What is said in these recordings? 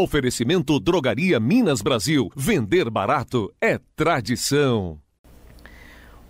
Oferecimento Drogaria Minas Brasil. Vender barato é tradição.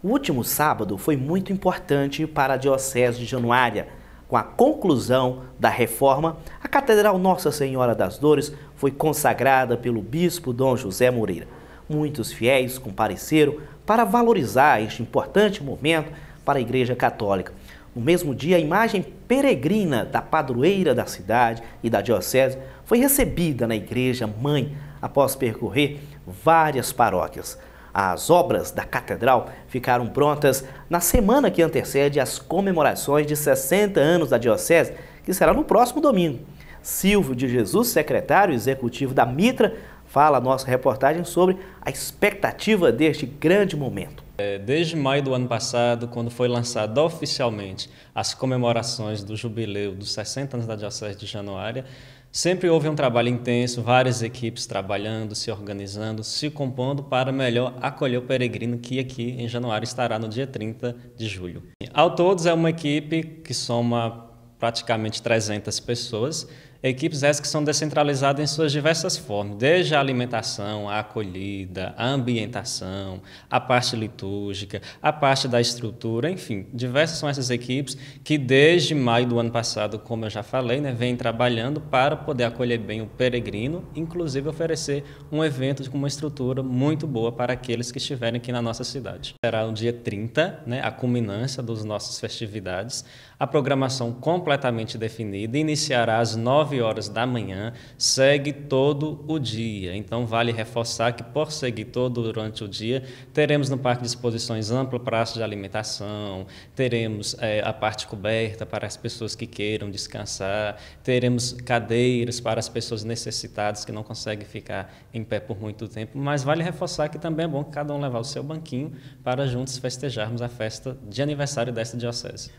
O último sábado foi muito importante para a Diocese de Januária. Com a conclusão da reforma, a Catedral Nossa Senhora das Dores foi consagrada pelo Bispo Dom José Moreira. Muitos fiéis compareceram para valorizar este importante momento para a Igreja Católica. No mesmo dia, a imagem peregrina da padroeira da cidade e da diocese foi recebida na igreja mãe após percorrer várias paróquias. As obras da catedral ficaram prontas na semana que antecede as comemorações de 60 anos da diocese, que será no próximo domingo. Silvio de Jesus, secretário executivo da Mitra, fala a nossa reportagem sobre a expectativa deste grande momento. É, desde maio do ano passado, quando foi lançado oficialmente as comemorações do jubileu dos 60 anos da Diocese de Januária, sempre houve um trabalho intenso, várias equipes trabalhando, se organizando, se compondo para melhor acolher o peregrino que aqui em Januária estará no dia 30 de julho. Ao todos é uma equipe que soma praticamente 300 pessoas, Equipes essas que são descentralizadas em suas diversas formas, desde a alimentação, a acolhida, a ambientação, a parte litúrgica, a parte da estrutura, enfim, diversas são essas equipes que desde maio do ano passado, como eu já falei, né, vêm trabalhando para poder acolher bem o peregrino, inclusive oferecer um evento com uma estrutura muito boa para aqueles que estiverem aqui na nossa cidade. Será no dia 30, né, a culminância dos nossos festividades, a programação completamente definida, iniciará às 9 9 horas da manhã, segue todo o dia. Então, vale reforçar que, por seguir todo durante o dia, teremos no parque de exposições amplo praça de alimentação, teremos é, a parte coberta para as pessoas que queiram descansar, teremos cadeiras para as pessoas necessitadas que não conseguem ficar em pé por muito tempo. Mas vale reforçar que também é bom que cada um levar o seu banquinho para juntos festejarmos a festa de aniversário desta diocese.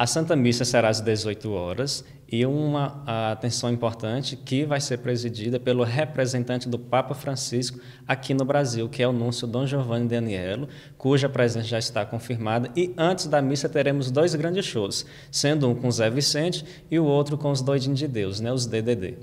A Santa Missa será às 18 horas e uma atenção importante que vai ser presidida pelo representante do Papa Francisco aqui no Brasil, que é o Núncio Dom Giovanni Daniello, cuja presença já está confirmada. E antes da missa teremos dois grandes shows, sendo um com Zé Vicente e o outro com os Doidinhos de Deus, né, os DDD.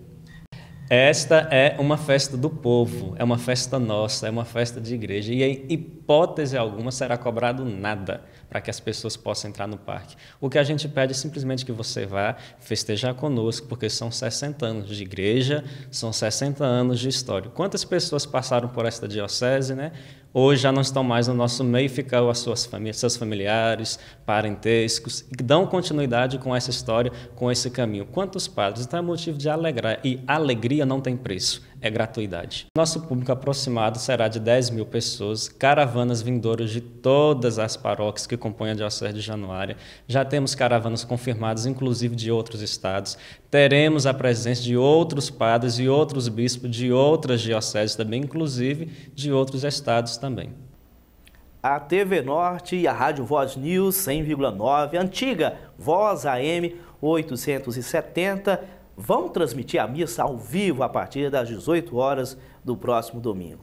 Esta é uma festa do povo, é uma festa nossa, é uma festa de igreja. E em hipótese alguma será cobrado nada para que as pessoas possam entrar no parque. O que a gente pede é simplesmente que você vá festejar conosco, porque são 60 anos de igreja, são 60 anos de história. Quantas pessoas passaram por esta diocese, né? hoje já não estão mais no nosso meio, ficaram as suas famílias, seus familiares, parentescos, e dão continuidade com essa história, com esse caminho. Quantos padres? Então é motivo de alegrar. E alegria não tem preço é gratuidade. Nosso público aproximado será de 10 mil pessoas, caravanas vindouras de todas as paróquias que compõem a Diocese de Januária. Já temos caravanas confirmadas, inclusive de outros estados. Teremos a presença de outros padres e outros bispos de outras dioceses também, inclusive de outros estados também. A TV Norte e a Rádio Voz News 100,9, antiga Voz AM 870, vão transmitir a missa ao vivo a partir das 18 horas do próximo domingo.